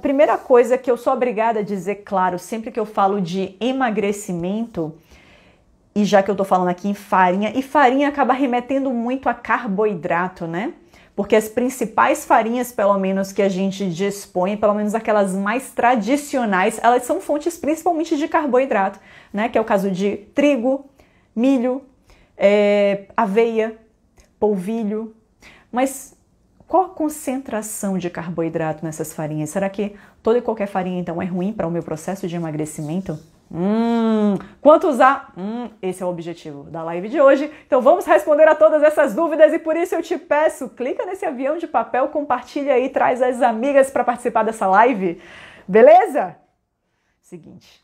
Primeira coisa que eu sou obrigada a dizer, claro, sempre que eu falo de emagrecimento, e já que eu tô falando aqui em farinha, e farinha acaba remetendo muito a carboidrato, né? Porque as principais farinhas, pelo menos que a gente dispõe, pelo menos aquelas mais tradicionais, elas são fontes principalmente de carboidrato, né? Que é o caso de trigo, milho, é, aveia, polvilho. Mas qual a concentração de carboidrato nessas farinhas? Será que toda e qualquer farinha então é ruim para o meu processo de emagrecimento? Hum, quanto usar? Hum, esse é o objetivo da live de hoje. Então vamos responder a todas essas dúvidas e por isso eu te peço, clica nesse avião de papel, compartilha aí, traz as amigas para participar dessa live. Beleza? Seguinte.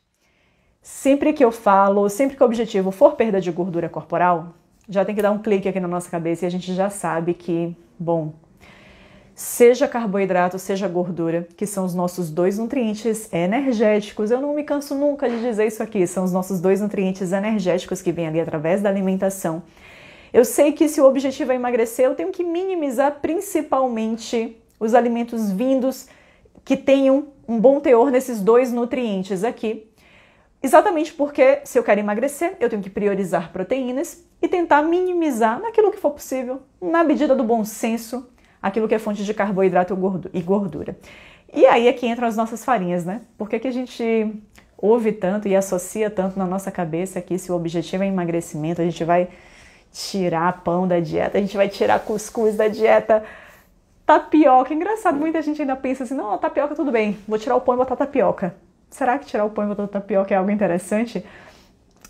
Sempre que eu falo, sempre que o objetivo for perda de gordura corporal, já tem que dar um clique aqui na nossa cabeça e a gente já sabe que, bom, seja carboidrato, seja gordura, que são os nossos dois nutrientes energéticos. Eu não me canso nunca de dizer isso aqui, são os nossos dois nutrientes energéticos que vêm ali através da alimentação. Eu sei que se o objetivo é emagrecer, eu tenho que minimizar principalmente os alimentos vindos que tenham um bom teor nesses dois nutrientes aqui. Exatamente porque, se eu quero emagrecer, eu tenho que priorizar proteínas e tentar minimizar, naquilo que for possível, na medida do bom senso, aquilo que é fonte de carboidrato e gordura. E aí é que entram as nossas farinhas, né? Por que, que a gente ouve tanto e associa tanto na nossa cabeça que se o objetivo é emagrecimento, a gente vai tirar pão da dieta, a gente vai tirar cuscuz da dieta, tapioca. Engraçado, muita gente ainda pensa assim: não, tapioca tudo bem, vou tirar o pão e botar tapioca. Será que tirar o pão e botar tapioca é algo interessante?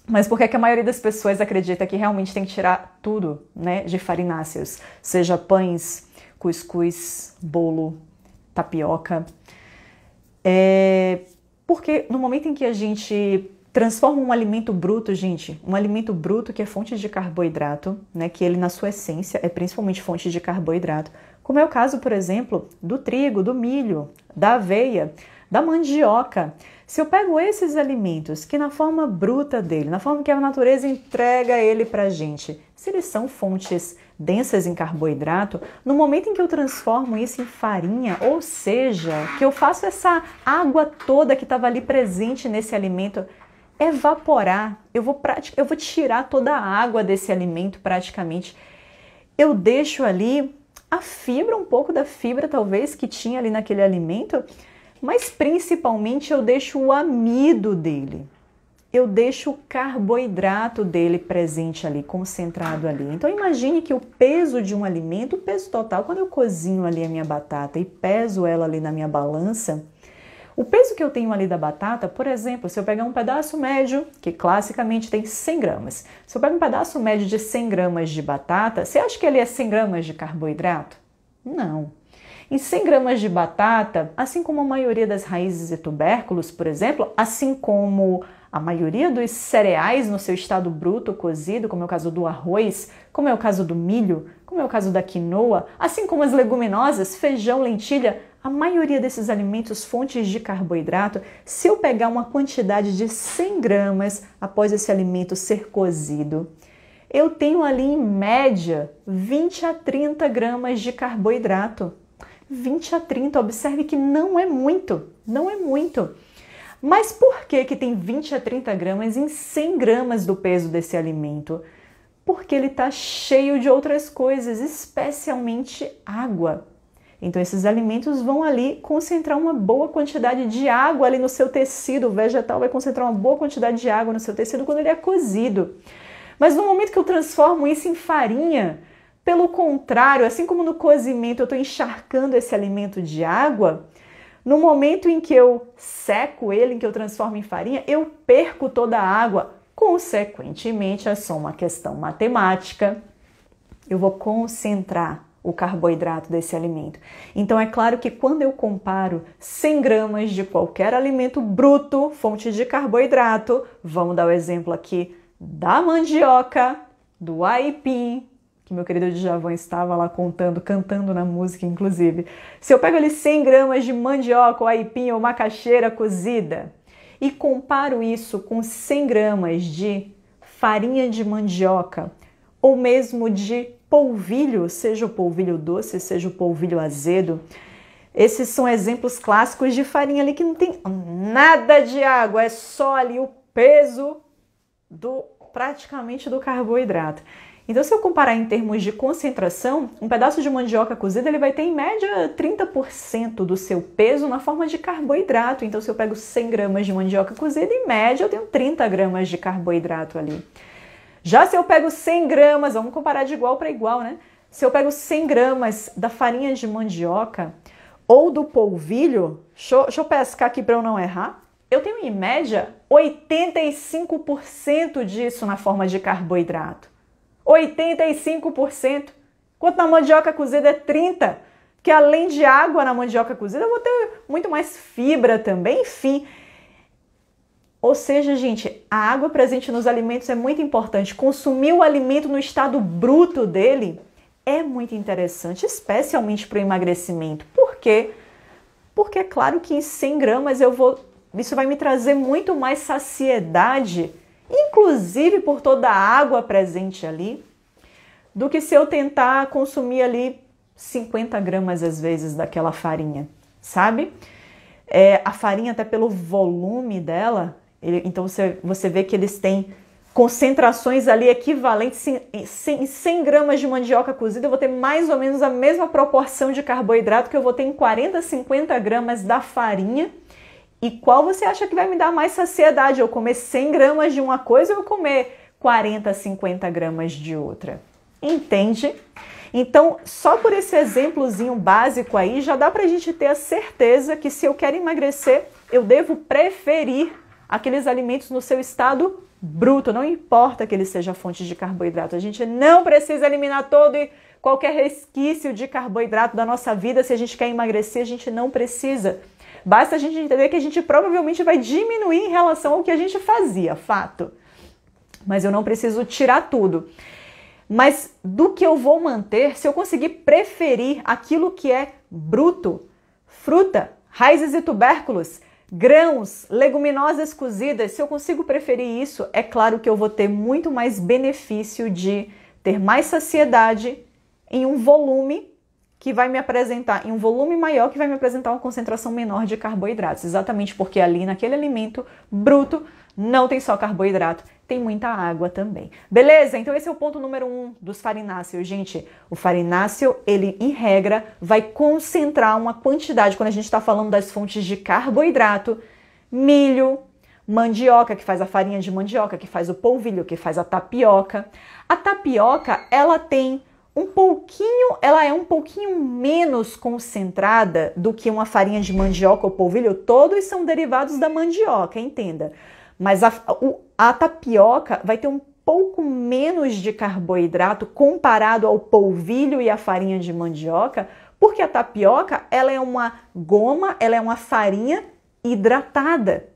Mas por que, é que a maioria das pessoas acredita que realmente tem que tirar tudo né, de farináceos? Seja pães, cuscuz, bolo, tapioca. É porque no momento em que a gente transforma um alimento bruto, gente, um alimento bruto que é fonte de carboidrato, né, que ele na sua essência é principalmente fonte de carboidrato, como é o caso, por exemplo, do trigo, do milho, da aveia, da mandioca. Se eu pego esses alimentos que na forma bruta dele, na forma que a natureza entrega ele pra gente, se eles são fontes densas em carboidrato, no momento em que eu transformo isso em farinha, ou seja, que eu faço essa água toda que estava ali presente nesse alimento evaporar, eu vou, eu vou tirar toda a água desse alimento praticamente. Eu deixo ali a fibra, um pouco da fibra talvez que tinha ali naquele alimento, mas principalmente eu deixo o amido dele eu deixo o carboidrato dele presente ali, concentrado ali. Então imagine que o peso de um alimento, o peso total, quando eu cozinho ali a minha batata e peso ela ali na minha balança, o peso que eu tenho ali da batata, por exemplo, se eu pegar um pedaço médio, que classicamente tem 100 gramas, se eu pegar um pedaço médio de 100 gramas de batata, você acha que ele é 100 gramas de carboidrato? Não. Em 100 gramas de batata, assim como a maioria das raízes e tubérculos, por exemplo, assim como a maioria dos cereais no seu estado bruto cozido, como é o caso do arroz, como é o caso do milho, como é o caso da quinoa, assim como as leguminosas, feijão, lentilha, a maioria desses alimentos fontes de carboidrato, se eu pegar uma quantidade de 100 gramas após esse alimento ser cozido, eu tenho ali em média 20 a 30 gramas de carboidrato. 20 a 30, observe que não é muito, não é muito. Mas por que, que tem 20 a 30 gramas em 100 gramas do peso desse alimento? Porque ele está cheio de outras coisas, especialmente água. Então, esses alimentos vão ali concentrar uma boa quantidade de água ali no seu tecido. O vegetal vai concentrar uma boa quantidade de água no seu tecido quando ele é cozido. Mas no momento que eu transformo isso em farinha, pelo contrário, assim como no cozimento eu estou encharcando esse alimento de água, no momento em que eu seco ele, em que eu transformo em farinha, eu perco toda a água. Consequentemente, é só uma questão matemática. Eu vou concentrar o carboidrato desse alimento. Então, é claro que quando eu comparo 100 gramas de qualquer alimento bruto, fonte de carboidrato, vamos dar o exemplo aqui da mandioca, do aipim, que meu querido Djavan estava lá contando, cantando na música, inclusive. Se eu pego ali 100 gramas de mandioca, ou aipim, ou macaxeira cozida, e comparo isso com 100 gramas de farinha de mandioca, ou mesmo de polvilho, seja o polvilho doce, seja o polvilho azedo, esses são exemplos clássicos de farinha ali que não tem nada de água, é só ali o peso do praticamente do carboidrato. Então, se eu comparar em termos de concentração, um pedaço de mandioca cozida ele vai ter em média 30% do seu peso na forma de carboidrato. Então, se eu pego 100 gramas de mandioca cozida, em média eu tenho 30 gramas de carboidrato ali. Já se eu pego 100 gramas, vamos comparar de igual para igual, né? Se eu pego 100 gramas da farinha de mandioca ou do polvilho, deixa eu, deixa eu pescar aqui para eu não errar, eu tenho em média 85% disso na forma de carboidrato. 85%. Enquanto na mandioca cozida é 30%, que além de água na mandioca cozida, eu vou ter muito mais fibra também, enfim. Ou seja, gente, a água presente nos alimentos é muito importante. Consumir o alimento no estado bruto dele é muito interessante, especialmente para o emagrecimento. Por quê? Porque é claro que em 100 gramas eu vou. Isso vai me trazer muito mais saciedade inclusive por toda a água presente ali, do que se eu tentar consumir ali 50 gramas às vezes daquela farinha, sabe? É, a farinha, até pelo volume dela, ele, então você, você vê que eles têm concentrações ali equivalentes em 100, 100 gramas de mandioca cozida, eu vou ter mais ou menos a mesma proporção de carboidrato que eu vou ter em 40, 50 gramas da farinha e qual você acha que vai me dar mais saciedade? Eu comer 100 gramas de uma coisa ou eu comer 40, 50 gramas de outra? Entende? Então, só por esse exemplozinho básico aí, já dá para a gente ter a certeza que se eu quero emagrecer, eu devo preferir aqueles alimentos no seu estado bruto, não importa que ele seja fonte de carboidrato. A gente não precisa eliminar todo e qualquer resquício de carboidrato da nossa vida. Se a gente quer emagrecer, a gente não precisa. Basta a gente entender que a gente provavelmente vai diminuir em relação ao que a gente fazia, fato. Mas eu não preciso tirar tudo. Mas do que eu vou manter se eu conseguir preferir aquilo que é bruto, fruta, raízes e tubérculos, grãos, leguminosas cozidas, se eu consigo preferir isso, é claro que eu vou ter muito mais benefício de ter mais saciedade em um volume que vai me apresentar em um volume maior, que vai me apresentar uma concentração menor de carboidratos, exatamente porque ali naquele alimento bruto não tem só carboidrato, tem muita água também. Beleza? Então esse é o ponto número um dos farináceos, gente. O farináceo, ele em regra vai concentrar uma quantidade, quando a gente está falando das fontes de carboidrato, milho, mandioca, que faz a farinha de mandioca, que faz o polvilho, que faz a tapioca. A tapioca, ela tem um pouquinho, ela é um pouquinho menos concentrada do que uma farinha de mandioca ou polvilho, todos são derivados da mandioca, entenda. Mas a, a tapioca vai ter um pouco menos de carboidrato comparado ao polvilho e à farinha de mandioca, porque a tapioca, ela é uma goma, ela é uma farinha hidratada.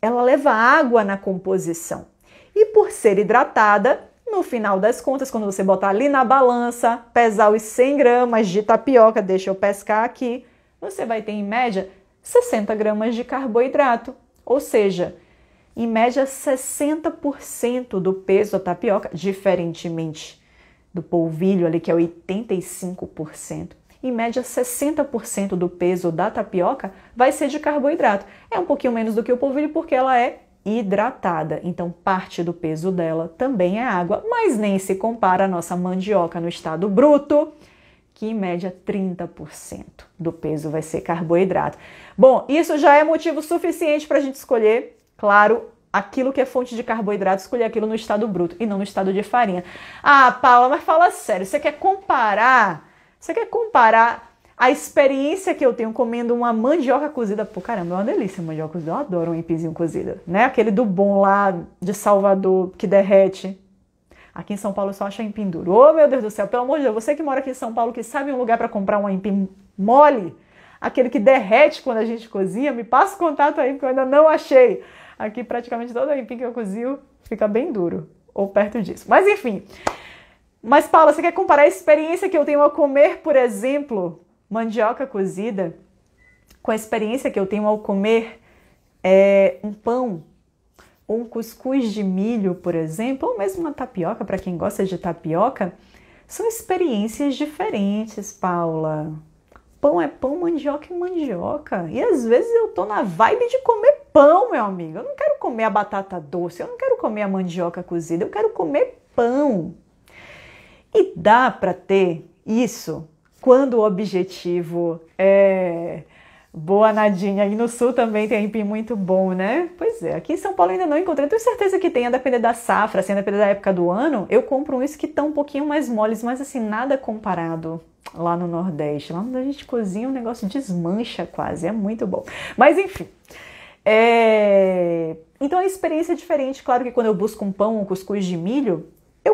Ela leva água na composição. E por ser hidratada, no final das contas, quando você botar ali na balança, pesar os 100 gramas de tapioca, deixa eu pescar aqui, você vai ter em média 60 gramas de carboidrato. Ou seja, em média 60% do peso da tapioca, diferentemente do polvilho ali que é 85%, em média 60% do peso da tapioca vai ser de carboidrato. É um pouquinho menos do que o polvilho porque ela é hidratada. Então, parte do peso dela também é água, mas nem se compara à nossa mandioca no estado bruto, que em média 30% do peso vai ser carboidrato. Bom, isso já é motivo suficiente para a gente escolher, claro, aquilo que é fonte de carboidrato, escolher aquilo no estado bruto e não no estado de farinha. Ah, Paula, mas fala sério, você quer comparar? Você quer comparar a experiência que eu tenho comendo uma mandioca cozida, pô, caramba, é uma delícia mandioca cozida. Eu adoro um empizinho cozido, né? Aquele do bom lá de Salvador que derrete. Aqui em São Paulo só acha empim duro. Ô, oh, meu Deus do céu, pelo amor de Deus, você que mora aqui em São Paulo, que sabe um lugar para comprar um empim mole, aquele que derrete quando a gente cozinha, me passa o contato aí, porque eu ainda não achei. Aqui praticamente todo empim que eu cozinho fica bem duro, ou perto disso. Mas enfim. Mas Paula, você quer comparar a experiência que eu tenho a comer, por exemplo, mandioca cozida, com a experiência que eu tenho ao comer é, um pão, ou um cuscuz de milho, por exemplo, ou mesmo uma tapioca, para quem gosta de tapioca, são experiências diferentes, Paula. Pão é pão, mandioca é mandioca. E às vezes eu tô na vibe de comer pão, meu amigo. Eu não quero comer a batata doce, eu não quero comer a mandioca cozida, eu quero comer pão. E dá para ter isso quando o objetivo é Boa, Nadinha. E no sul também tem aipim muito bom, né? Pois é, aqui em São Paulo ainda não encontrei. Tenho certeza que tem, a depender da safra, assim, a depender da época do ano. Eu compro uns que estão um pouquinho mais moles, mas assim, nada comparado lá no Nordeste. Lá onde a gente cozinha, o negócio desmancha quase. É muito bom. Mas enfim. É... Então a experiência é diferente. Claro que quando eu busco um pão, um cuscuz de milho,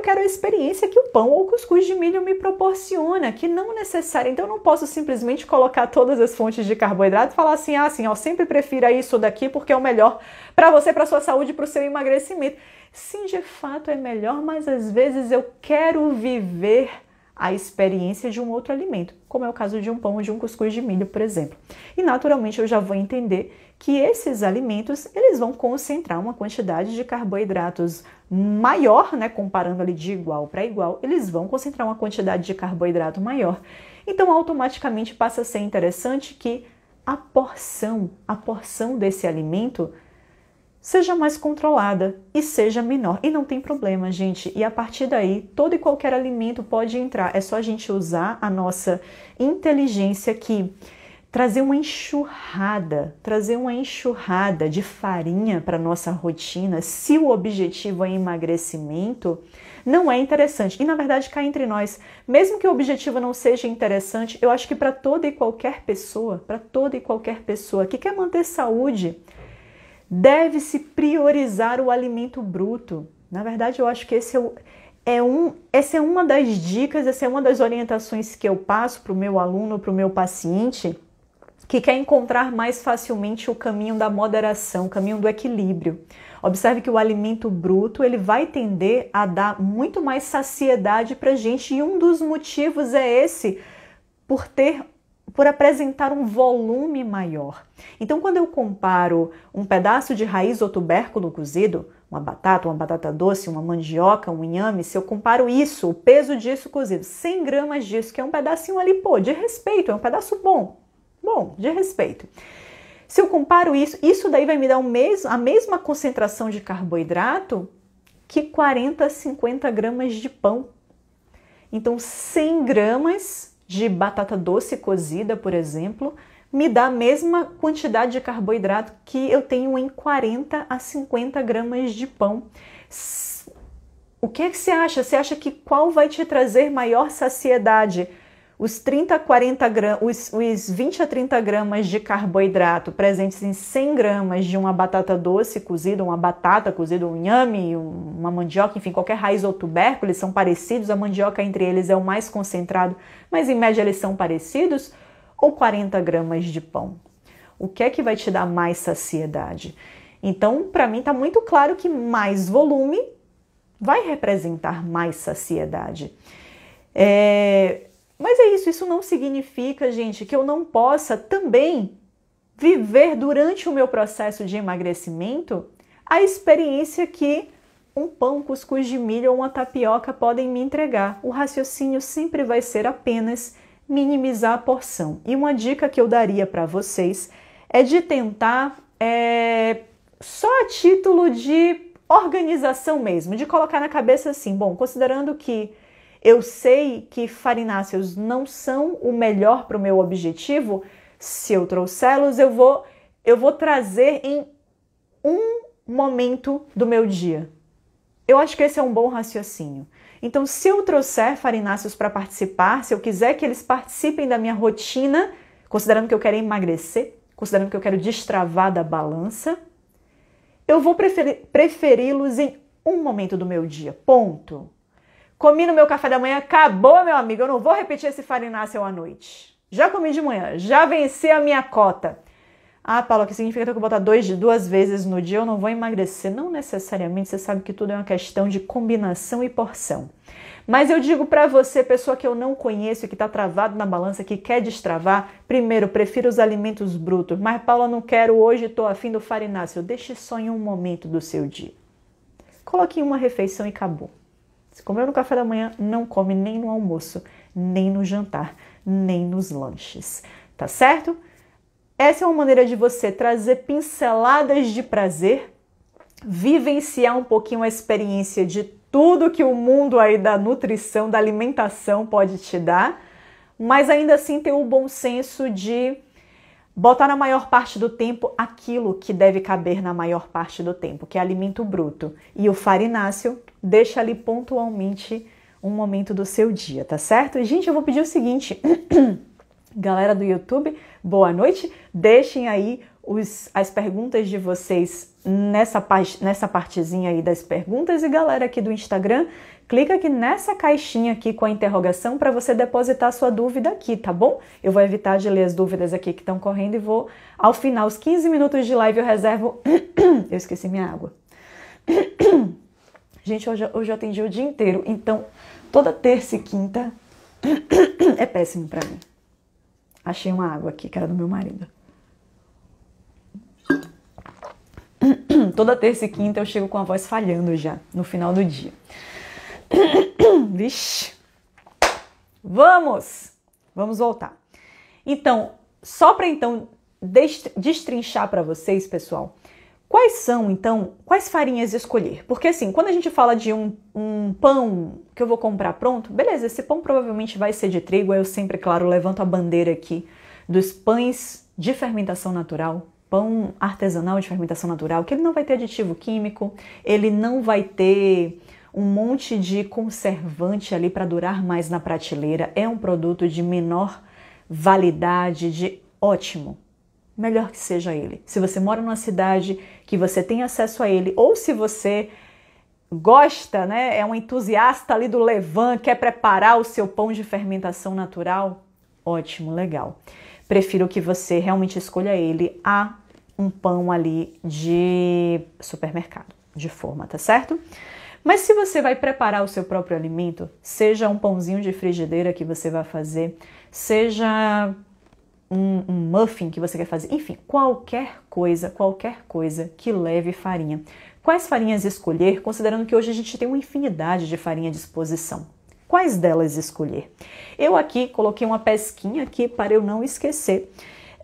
quero a experiência que o pão ou o cuscuz de milho me proporciona, que não necessária. Então eu não posso simplesmente colocar todas as fontes de carboidrato e falar assim, ah, assim, ó, sempre prefira isso daqui porque é o melhor para você, para sua saúde, para o seu emagrecimento. Sim, de fato é melhor, mas às vezes eu quero viver a experiência de um outro alimento, como é o caso de um pão ou de um cuscuz de milho, por exemplo. E naturalmente eu já vou entender que esses alimentos eles vão concentrar uma quantidade de carboidratos maior, né, comparando ali de igual para igual, eles vão concentrar uma quantidade de carboidrato maior. Então automaticamente passa a ser interessante que a porção, a porção desse alimento seja mais controlada e seja menor. E não tem problema, gente. E a partir daí, todo e qualquer alimento pode entrar. É só a gente usar a nossa inteligência que trazer uma enxurrada, trazer uma enxurrada de farinha para nossa rotina, se o objetivo é emagrecimento, não é interessante. E na verdade, cá entre nós, mesmo que o objetivo não seja interessante, eu acho que para toda e qualquer pessoa, para toda e qualquer pessoa que quer manter saúde, deve-se priorizar o alimento bruto. Na verdade, eu acho que esse é o, é um, essa é uma das dicas, essa é uma das orientações que eu passo para o meu aluno, para o meu paciente, que quer encontrar mais facilmente o caminho da moderação, o caminho do equilíbrio. Observe que o alimento bruto ele vai tender a dar muito mais saciedade para gente e um dos motivos é esse por ter por apresentar um volume maior. Então, quando eu comparo um pedaço de raiz ou tubérculo cozido, uma batata, uma batata doce, uma mandioca, um inhame, se eu comparo isso, o peso disso cozido, 100 gramas disso, que é um pedacinho ali, pô, de respeito, é um pedaço bom, Bom, de respeito. Se eu comparo isso, isso daí vai me dar o mes a mesma concentração de carboidrato que 40 a 50 gramas de pão. Então, 100 gramas de batata doce cozida, por exemplo, me dá a mesma quantidade de carboidrato que eu tenho em 40 a 50 gramas de pão. O que é que você acha? Você acha que qual vai te trazer maior saciedade? os 30 a 40 gramas, os, os 20 a 30 gramas de carboidrato presentes em 100 gramas de uma batata doce cozida, uma batata cozida, um inhame, uma mandioca, enfim, qualquer raiz ou tubérculo, eles são parecidos. A mandioca entre eles é o mais concentrado, mas em média eles são parecidos. Ou 40 gramas de pão. O que é que vai te dar mais saciedade? Então, para mim, está muito claro que mais volume vai representar mais saciedade. É, mas é isso, isso não significa, gente, que eu não possa também viver durante o meu processo de emagrecimento a experiência que um pão, cuscuz de milho ou uma tapioca podem me entregar. O raciocínio sempre vai ser apenas minimizar a porção. E uma dica que eu daria para vocês é de tentar, é, só a título de organização mesmo, de colocar na cabeça assim: bom, considerando que eu sei que farináceos não são o melhor para o meu objetivo, se eu trouxê-los, eu vou, eu vou trazer em um momento do meu dia. Eu acho que esse é um bom raciocínio. Então, se eu trouxer farináceos para participar, se eu quiser que eles participem da minha rotina, considerando que eu quero emagrecer, considerando que eu quero destravar da balança, eu vou preferi-los em um momento do meu dia. Ponto. Comi no meu café da manhã, acabou, meu amigo. Eu não vou repetir esse farináceo à noite. Já comi de manhã, já venci a minha cota. Ah, Paulo, o que significa que eu botar dois, duas vezes no dia? Eu não vou emagrecer. Não necessariamente, você sabe que tudo é uma questão de combinação e porção. Mas eu digo para você, pessoa que eu não conheço, que está travado na balança, que quer destravar, primeiro, prefiro os alimentos brutos. Mas, Paula, não quero hoje, estou afim do farináceo. Deixe só em um momento do seu dia. Coloque em uma refeição e acabou. Se comeu no café da manhã, não come nem no almoço, nem no jantar, nem nos lanches, tá certo? Essa é uma maneira de você trazer pinceladas de prazer, vivenciar um pouquinho a experiência de tudo que o mundo aí da nutrição, da alimentação pode te dar, mas ainda assim ter o bom senso de botar na maior parte do tempo aquilo que deve caber na maior parte do tempo, que é alimento bruto. E o farináceo deixa ali pontualmente um momento do seu dia, tá certo? gente, eu vou pedir o seguinte, galera do YouTube, boa noite. Deixem aí os, as perguntas de vocês nessa, nessa partezinha aí das perguntas e galera aqui do Instagram, clica aqui nessa caixinha aqui com a interrogação para você depositar sua dúvida aqui, tá bom? Eu vou evitar de ler as dúvidas aqui que estão correndo e vou, ao final, os 15 minutos de live, eu reservo. eu esqueci minha água. Gente, hoje, hoje eu atendi o dia inteiro, então toda terça e quinta é péssimo para mim. Achei uma água aqui, que era do meu marido. Toda terça e quinta eu chego com a voz falhando já, no final do dia. Vixe. Vamos! Vamos voltar. Então, só para então destrinchar para vocês, pessoal, quais são então, quais farinhas escolher? Porque assim, quando a gente fala de um, um pão que eu vou comprar pronto, beleza, esse pão provavelmente vai ser de trigo, eu sempre, claro, levanto a bandeira aqui dos pães de fermentação natural, pão artesanal de fermentação natural, que ele não vai ter aditivo químico, ele não vai ter um monte de conservante ali para durar mais na prateleira. É um produto de menor validade, de ótimo. Melhor que seja ele. Se você mora numa cidade que você tem acesso a ele, ou se você gosta, né, é um entusiasta ali do levan, quer preparar o seu pão de fermentação natural, ótimo, legal. Prefiro que você realmente escolha ele a um pão ali de supermercado, de forma, tá certo? Mas se você vai preparar o seu próprio alimento, seja um pãozinho de frigideira que você vai fazer, seja um, um, muffin que você quer fazer, enfim, qualquer coisa, qualquer coisa que leve farinha. Quais farinhas escolher, considerando que hoje a gente tem uma infinidade de farinha à disposição? Quais delas escolher? Eu aqui coloquei uma pesquinha aqui para eu não esquecer.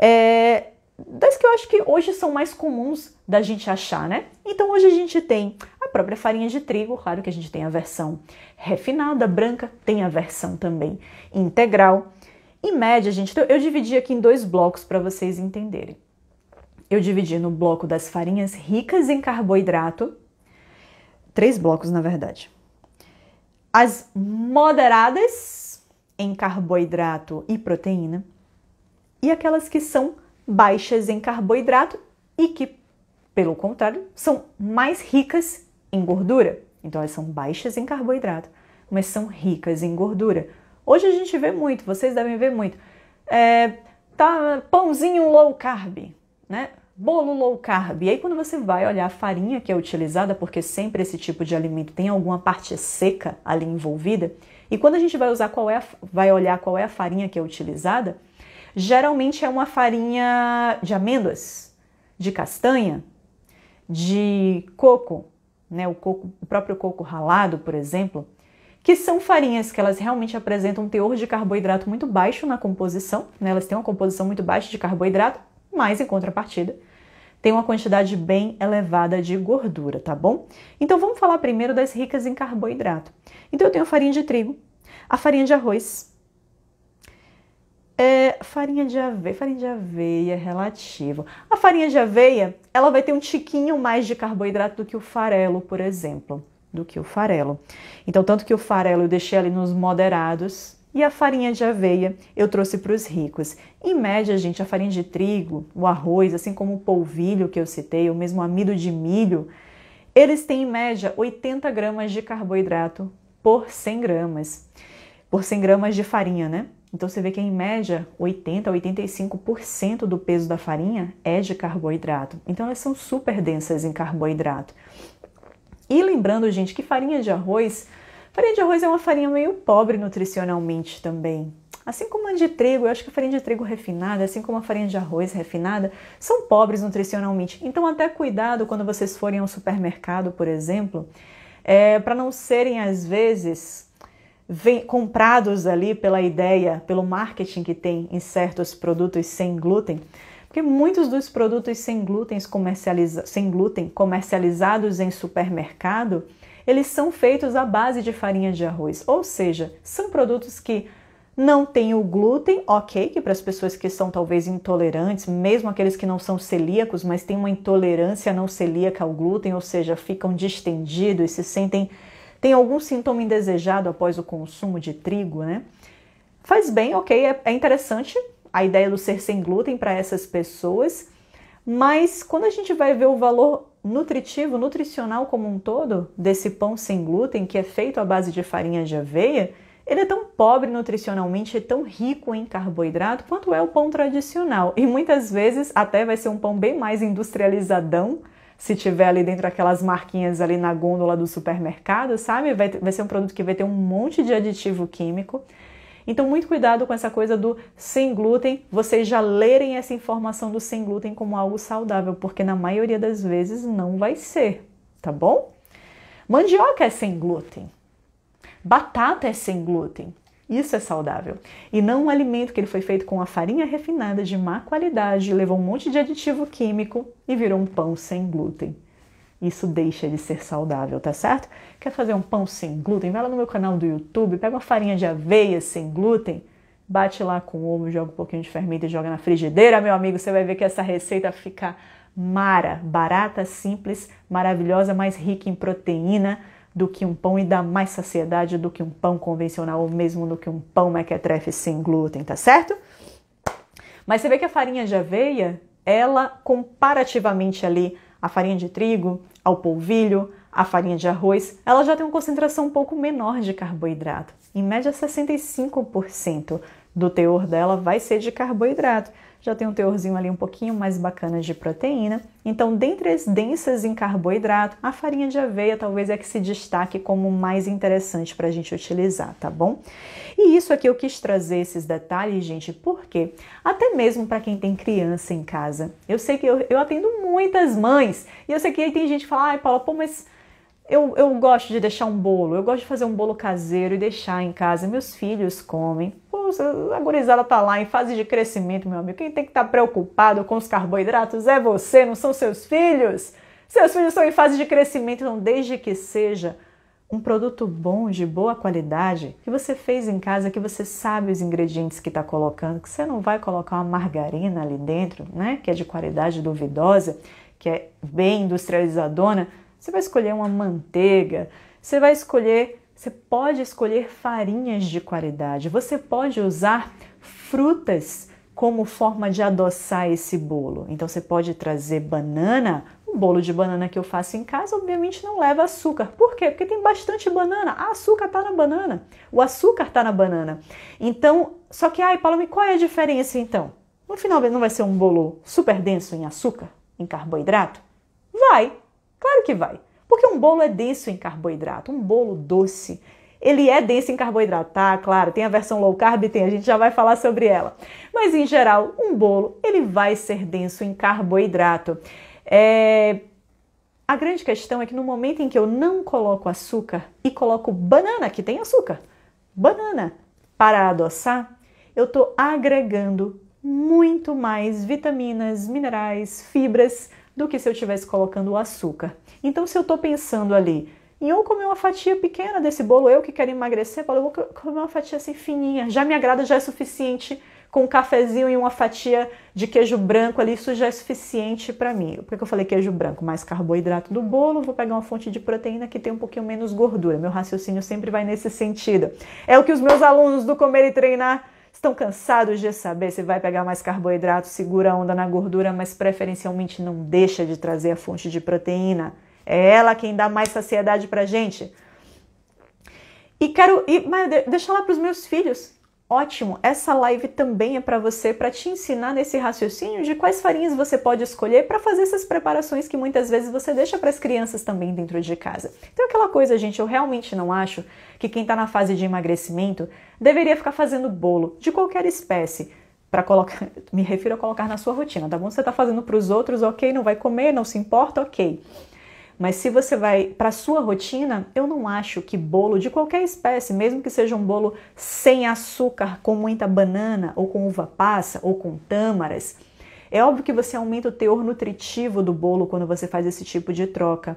É, das que eu acho que hoje são mais comuns da gente achar, né? Então hoje a gente tem a própria farinha de trigo, claro que a gente tem a versão refinada, branca, tem a versão também integral. Em média, gente, então, eu dividi aqui em dois blocos para vocês entenderem. Eu dividi no bloco das farinhas ricas em carboidrato, três blocos na verdade. As moderadas em carboidrato e proteína e aquelas que são baixas em carboidrato e que, pelo contrário, são mais ricas em gordura. Então, elas são baixas em carboidrato, mas são ricas em gordura. Hoje a gente vê muito, vocês devem ver muito. É, tá, pãozinho low carb, né? Bolo low carb. E aí, quando você vai olhar a farinha que é utilizada, porque sempre esse tipo de alimento tem alguma parte seca ali envolvida, e quando a gente vai usar qual é a, vai olhar qual é a farinha que é utilizada, geralmente é uma farinha de amêndoas, de castanha, de coco, né, o, coco, o próprio coco ralado, por exemplo, que são farinhas que elas realmente apresentam um teor de carboidrato muito baixo na composição, né, elas têm uma composição muito baixa de carboidrato, mas em contrapartida tem uma quantidade bem elevada de gordura, tá bom? Então vamos falar primeiro das ricas em carboidrato. Então eu tenho a farinha de trigo, a farinha de arroz, é, farinha de aveia, farinha de aveia é relativo. A farinha de aveia, ela vai ter um tiquinho mais de carboidrato do que o farelo, por exemplo, do que o farelo. Então, tanto que o farelo eu deixei ali nos moderados e a farinha de aveia eu trouxe para os ricos. Em média, gente, a farinha de trigo, o arroz, assim como o polvilho que eu citei, ou mesmo o amido de milho, eles têm em média 80 gramas de carboidrato por 100 gramas, por 100 gramas de farinha, né? Então você vê que em média 80 a 85% do peso da farinha é de carboidrato. Então elas são super densas em carboidrato. E lembrando, gente, que farinha de arroz, farinha de arroz é uma farinha meio pobre nutricionalmente também. Assim como a de trigo, eu acho que a farinha de trigo refinada, assim como a farinha de arroz refinada, são pobres nutricionalmente. Então, até cuidado quando vocês forem ao supermercado, por exemplo, é, para não serem às vezes comprados ali pela ideia, pelo marketing que tem em certos produtos sem glúten, porque muitos dos produtos sem glúten, comercializa sem glúten comercializados em supermercado, eles são feitos à base de farinha de arroz, ou seja, são produtos que não têm o glúten, ok, que para as pessoas que são talvez intolerantes, mesmo aqueles que não são celíacos, mas têm uma intolerância não celíaca ao glúten, ou seja, ficam distendidos, se sentem tem algum sintoma indesejado após o consumo de trigo, né? Faz bem, ok, é, é interessante a ideia do ser sem glúten para essas pessoas, mas quando a gente vai ver o valor nutritivo, nutricional como um todo, desse pão sem glúten, que é feito à base de farinha de aveia, ele é tão pobre nutricionalmente é tão rico em carboidrato quanto é o pão tradicional. E muitas vezes até vai ser um pão bem mais industrializadão se tiver ali dentro aquelas marquinhas ali na gôndola do supermercado, sabe? Vai, vai ser um produto que vai ter um monte de aditivo químico. Então, muito cuidado com essa coisa do sem glúten, vocês já lerem essa informação do sem glúten como algo saudável, porque na maioria das vezes não vai ser, tá bom? Mandioca é sem glúten, batata é sem glúten, isso é saudável. E não um alimento que ele foi feito com a farinha refinada de má qualidade, levou um monte de aditivo químico e virou um pão sem glúten. Isso deixa de ser saudável, tá certo? Quer fazer um pão sem glúten? Vai lá no meu canal do YouTube, pega uma farinha de aveia sem glúten, bate lá com ovo, joga um pouquinho de fermento e joga na frigideira, meu amigo, você vai ver que essa receita fica mara, barata, simples, maravilhosa, mais rica em proteína, do que um pão e dá mais saciedade do que um pão convencional ou mesmo do que um pão mequetrefe sem glúten, tá certo? Mas você vê que a farinha de aveia, ela comparativamente ali à farinha de trigo, ao polvilho, à farinha de arroz, ela já tem uma concentração um pouco menor de carboidrato. Em média 65% do teor dela vai ser de carboidrato já tem um teorzinho ali um pouquinho mais bacana de proteína. Então, dentre as densas em carboidrato, a farinha de aveia talvez é que se destaque como mais interessante para a gente utilizar, tá bom? E isso aqui eu quis trazer esses detalhes, gente, porque até mesmo para quem tem criança em casa, eu sei que eu, eu atendo muitas mães e eu sei que aí tem gente que fala, ai Paula, pô, mas eu, eu gosto de deixar um bolo, eu gosto de fazer um bolo caseiro e deixar em casa. Meus filhos comem. Poxa, a gurizada tá lá em fase de crescimento, meu amigo. Quem tem que estar tá preocupado com os carboidratos é você, não são seus filhos. Seus filhos estão em fase de crescimento, então desde que seja um produto bom, de boa qualidade, que você fez em casa, que você sabe os ingredientes que está colocando, que você não vai colocar uma margarina ali dentro, né, que é de qualidade duvidosa, que é bem industrializadona, você vai escolher uma manteiga, você vai escolher, você pode escolher farinhas de qualidade, você pode usar frutas como forma de adoçar esse bolo. Então você pode trazer banana, o bolo de banana que eu faço em casa, obviamente não leva açúcar. Por quê? Porque tem bastante banana. Ah, açúcar tá na banana. O açúcar tá na banana. Então, só que, ai, me, qual é a diferença então? No final não vai ser um bolo super denso em açúcar, em carboidrato? Vai, Claro que vai. Porque um bolo é denso em carboidrato, um bolo doce. Ele é denso em carboidrato, tá? Claro, tem a versão low carb, tem, a gente já vai falar sobre ela. Mas em geral, um bolo, ele vai ser denso em carboidrato. É... A grande questão é que no momento em que eu não coloco açúcar e coloco banana, que tem açúcar, banana, para adoçar, eu estou agregando muito mais vitaminas, minerais, fibras, do que se eu estivesse colocando o açúcar. Então, se eu estou pensando ali em eu comer uma fatia pequena desse bolo, eu que quero emagrecer, eu vou comer uma fatia assim fininha, já me agrada, já é suficiente com um cafezinho e uma fatia de queijo branco ali, isso já é suficiente para mim. Por que eu falei queijo branco? Mais carboidrato do bolo, vou pegar uma fonte de proteína que tem um pouquinho menos gordura. Meu raciocínio sempre vai nesse sentido. É o que os meus alunos do Comer e Treinar Estão cansados de saber se vai pegar mais carboidrato, segura a onda na gordura, mas preferencialmente não deixa de trazer a fonte de proteína. É ela quem dá mais saciedade pra gente. E quero e, mas deixa lá para os meus filhos. Ótimo, essa live também é para você, para te ensinar nesse raciocínio de quais farinhas você pode escolher para fazer essas preparações que muitas vezes você deixa para as crianças também dentro de casa. Então, aquela coisa, gente, eu realmente não acho que quem está na fase de emagrecimento deveria ficar fazendo bolo de qualquer espécie para colocar, me refiro a colocar na sua rotina, tá bom? Você está fazendo para os outros, ok? Não vai comer, não se importa, ok? Mas se você vai para sua rotina, eu não acho que bolo de qualquer espécie, mesmo que seja um bolo sem açúcar, com muita banana ou com uva passa ou com tâmaras, é óbvio que você aumenta o teor nutritivo do bolo quando você faz esse tipo de troca.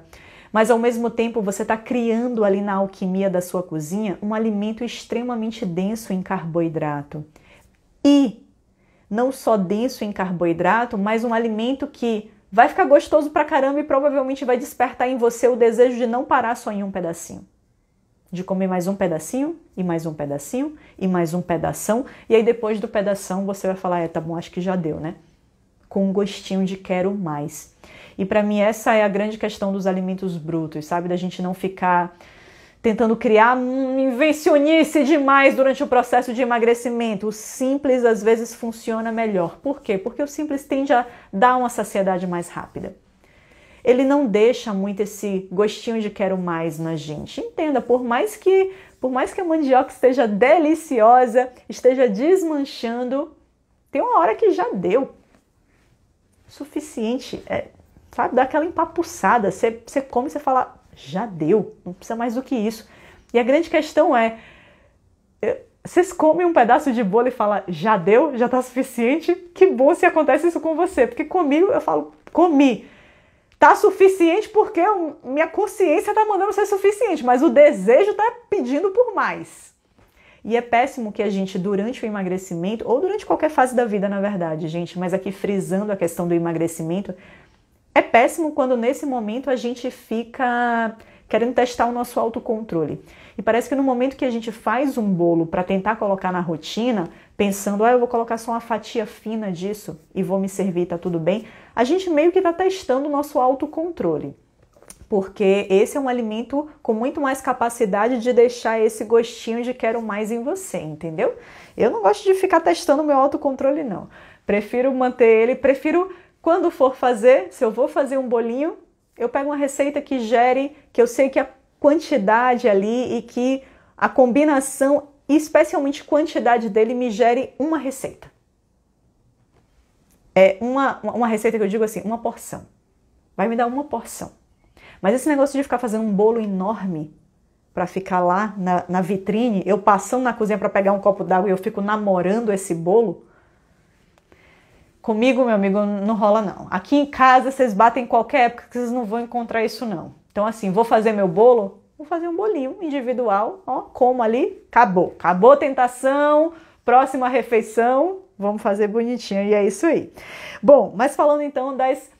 Mas ao mesmo tempo você está criando ali na alquimia da sua cozinha um alimento extremamente denso em carboidrato. E não só denso em carboidrato, mas um alimento que vai ficar gostoso pra caramba e provavelmente vai despertar em você o desejo de não parar só em um pedacinho. De comer mais um pedacinho, e mais um pedacinho, e mais um pedação, e aí depois do pedação você vai falar: é, tá bom, acho que já deu, né? Com um gostinho de quero mais. E para mim, essa é a grande questão dos alimentos brutos, sabe? Da gente não ficar tentando criar um invencionice demais durante o processo de emagrecimento. O simples às vezes funciona melhor. Por quê? Porque o simples tende a dar uma saciedade mais rápida. Ele não deixa muito esse gostinho de quero mais na gente. Entenda, por mais que por mais que a mandioca esteja deliciosa, esteja desmanchando, tem uma hora que já deu. Suficiente, é, sabe? Dá aquela empapuçada. Você, você come e você fala, já deu, não precisa mais do que isso. E a grande questão é: eh, vocês comem um pedaço de bolo e falam, já deu, já tá suficiente? Que bom se acontece isso com você, porque comigo eu falo, comi. Tá suficiente porque minha consciência tá mandando ser suficiente, mas o desejo tá pedindo por mais. E é péssimo que a gente, durante o emagrecimento, ou durante qualquer fase da vida, na verdade, gente, mas aqui frisando a questão do emagrecimento, é péssimo quando nesse momento a gente fica querendo testar o nosso autocontrole. E parece que no momento que a gente faz um bolo para tentar colocar na rotina, pensando, ah, eu vou colocar só uma fatia fina disso e vou me servir, tá tudo bem, a gente meio que está testando o nosso autocontrole. Porque esse é um alimento com muito mais capacidade de deixar esse gostinho de quero mais em você, entendeu? Eu não gosto de ficar testando meu autocontrole, não. Prefiro manter ele, prefiro quando for fazer, se eu vou fazer um bolinho, eu pego uma receita que gere, que eu sei que a quantidade ali e que a combinação, especialmente quantidade dele, me gere uma receita. É uma, uma receita que eu digo assim, uma porção. Vai me dar uma porção. Mas esse negócio de ficar fazendo um bolo enorme para ficar lá na, na vitrine, eu passando na cozinha para pegar um copo d'água e eu fico namorando esse bolo, Comigo, meu amigo, não rola não. Aqui em casa vocês batem em qualquer época que vocês não vão encontrar isso não. Então assim, vou fazer meu bolo, vou fazer um bolinho individual, ó, como ali, acabou. Acabou a tentação, próxima refeição, vamos fazer bonitinho e é isso aí. Bom, mas falando então das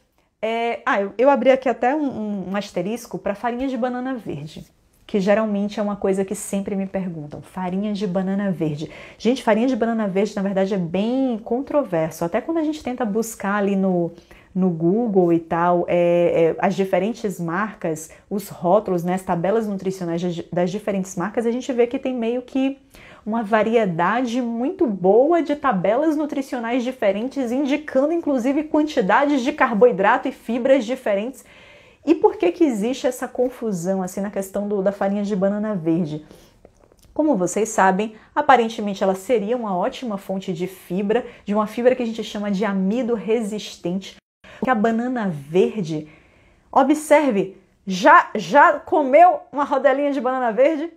é, ah, eu, eu, abri aqui até um, um, um asterisco para farinha de banana verde que geralmente é uma coisa que sempre me perguntam: farinha de banana verde. Gente, farinha de banana verde na verdade é bem controverso. Até quando a gente tenta buscar ali no, no Google e tal, é, é, as diferentes marcas, os rótulos, né, as tabelas nutricionais das diferentes marcas, a gente vê que tem meio que uma variedade muito boa de tabelas nutricionais diferentes, indicando inclusive quantidades de carboidrato e fibras diferentes e por que que existe essa confusão assim na questão do, da farinha de banana verde? Como vocês sabem, aparentemente ela seria uma ótima fonte de fibra, de uma fibra que a gente chama de amido resistente, Que a banana verde, observe, já já comeu uma rodelinha de banana verde?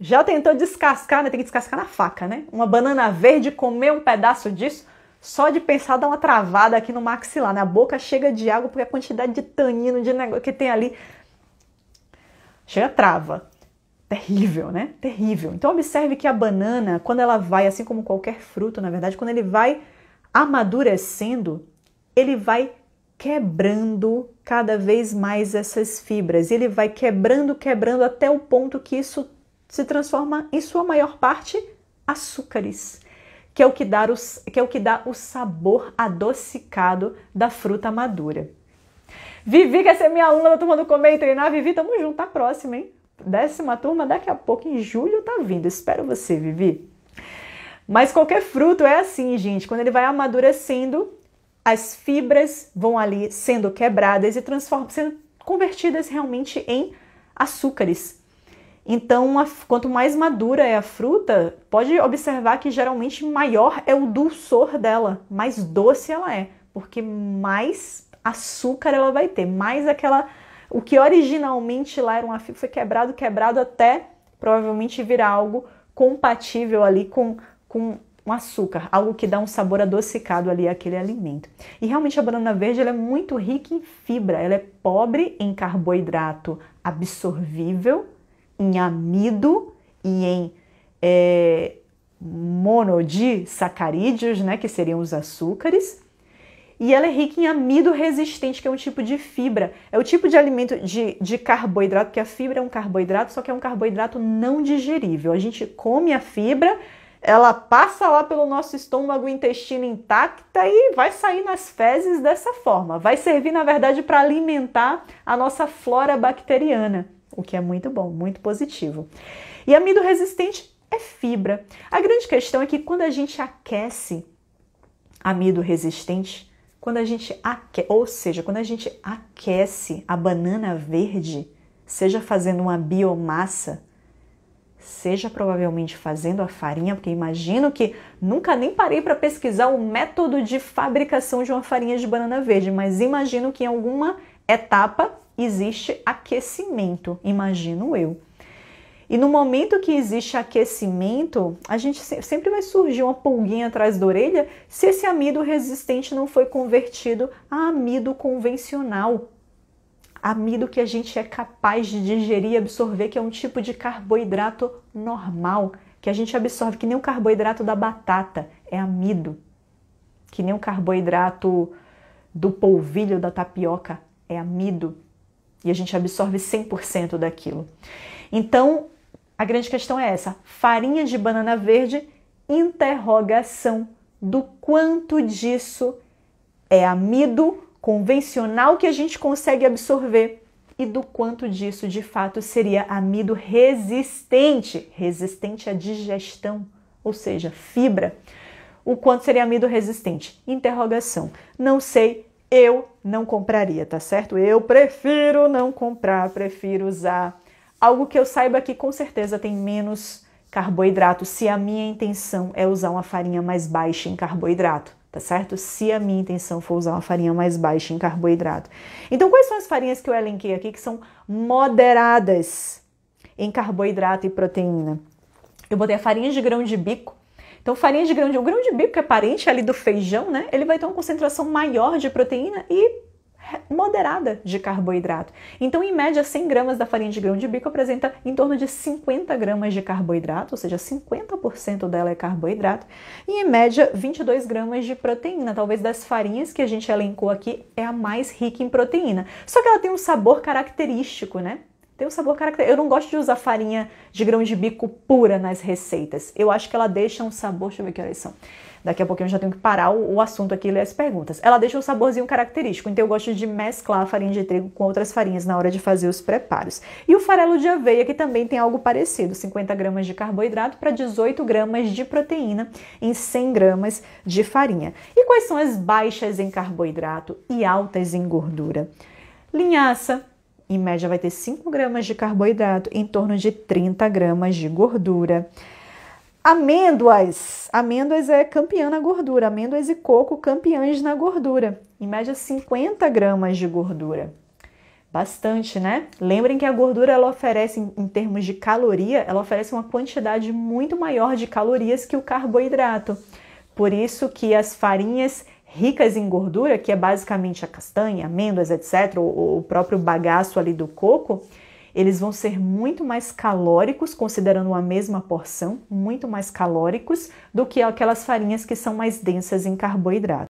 Já tentou descascar, né? Tem que descascar na faca, né? Uma banana verde, comer um pedaço disso? Só de pensar dá uma travada aqui no maxilar, na né? boca chega de água porque a quantidade de tanino de negócio que tem ali chega trava. Terrível, né? Terrível. Então observe que a banana, quando ela vai, assim como qualquer fruto, na verdade, quando ele vai amadurecendo, ele vai quebrando cada vez mais essas fibras. Ele vai quebrando, quebrando até o ponto que isso se transforma em sua maior parte açúcares que é o que dá o, que é o, que dá o sabor adocicado da fruta madura. Vivi, quer ser é minha aluna da turma do Comer e Treinar. Vivi, tamo junto, tá próxima, hein? Décima turma, daqui a pouco, em julho, tá vindo. Espero você, Vivi. Mas qualquer fruto é assim, gente. Quando ele vai amadurecendo, as fibras vão ali sendo quebradas e sendo convertidas realmente em açúcares, então, a, quanto mais madura é a fruta, pode observar que geralmente maior é o dulçor dela, mais doce ela é, porque mais açúcar ela vai ter, mais aquela. O que originalmente lá era um figo foi quebrado, quebrado até provavelmente virar algo compatível ali com, com um açúcar, algo que dá um sabor adocicado ali àquele alimento. E realmente a banana verde é muito rica em fibra, ela é pobre em carboidrato absorvível, em amido e em é, monodisacarídeos, né, que seriam os açúcares. E ela é rica em amido resistente, que é um tipo de fibra. É o tipo de alimento de, de carboidrato, que a fibra é um carboidrato, só que é um carboidrato não digerível. A gente come a fibra, ela passa lá pelo nosso estômago, intestino intacta e vai sair nas fezes dessa forma. Vai servir, na verdade, para alimentar a nossa flora bacteriana o que é muito bom, muito positivo. E amido resistente é fibra. A grande questão é que quando a gente aquece amido resistente, quando a gente aquece, ou seja, quando a gente aquece a banana verde, seja fazendo uma biomassa, seja provavelmente fazendo a farinha, porque imagino que nunca nem parei para pesquisar o método de fabricação de uma farinha de banana verde, mas imagino que em alguma etapa existe aquecimento, imagino eu. E no momento que existe aquecimento, a gente sempre vai surgir uma pulguinha atrás da orelha se esse amido resistente não foi convertido a amido convencional. Amido que a gente é capaz de digerir e absorver, que é um tipo de carboidrato normal, que a gente absorve que nem o carboidrato da batata, é amido. Que nem o carboidrato do polvilho da tapioca, é amido e a gente absorve 100% daquilo. Então, a grande questão é essa: farinha de banana verde, interrogação do quanto disso é amido convencional que a gente consegue absorver e do quanto disso de fato seria amido resistente, resistente à digestão, ou seja, fibra. O quanto seria amido resistente? Interrogação. Não sei, eu não compraria, tá certo? Eu prefiro não comprar, prefiro usar algo que eu saiba que com certeza tem menos carboidrato, se a minha intenção é usar uma farinha mais baixa em carboidrato, tá certo? Se a minha intenção for usar uma farinha mais baixa em carboidrato. Então, quais são as farinhas que eu elenquei aqui que são moderadas em carboidrato e proteína? Eu botei a farinha de grão de bico, então, farinha de grão de o grão de bico que é parente ali do feijão, né? Ele vai ter uma concentração maior de proteína e moderada de carboidrato. Então, em média, 100 gramas da farinha de grão de bico apresenta em torno de 50 gramas de carboidrato, ou seja, 50% dela é carboidrato, e em média 22 gramas de proteína. Talvez das farinhas que a gente elencou aqui é a mais rica em proteína. Só que ela tem um sabor característico, né? Tem um sabor característico. Eu não gosto de usar farinha de grão de bico pura nas receitas. Eu acho que ela deixa um sabor. Deixa eu ver que horas são. Daqui a pouquinho eu já tenho que parar o, assunto aqui e ler as perguntas. Ela deixa um saborzinho característico, então eu gosto de mesclar a farinha de trigo com outras farinhas na hora de fazer os preparos. E o farelo de aveia, que também tem algo parecido: 50 gramas de carboidrato para 18 gramas de proteína em 100 gramas de farinha. E quais são as baixas em carboidrato e altas em gordura? Linhaça em média, vai ter 5 gramas de carboidrato, em torno de 30 gramas de gordura. Amêndoas. Amêndoas é campeã na gordura. Amêndoas e coco, campeãs na gordura. Em média, 50 gramas de gordura. Bastante, né? Lembrem que a gordura ela oferece, em termos de caloria, ela oferece uma quantidade muito maior de calorias que o carboidrato. Por isso que as farinhas ricas em gordura, que é basicamente a castanha, amêndoas, etc., o, o próprio bagaço ali do coco, eles vão ser muito mais calóricos, considerando a mesma porção, muito mais calóricos do que aquelas farinhas que são mais densas em carboidrato.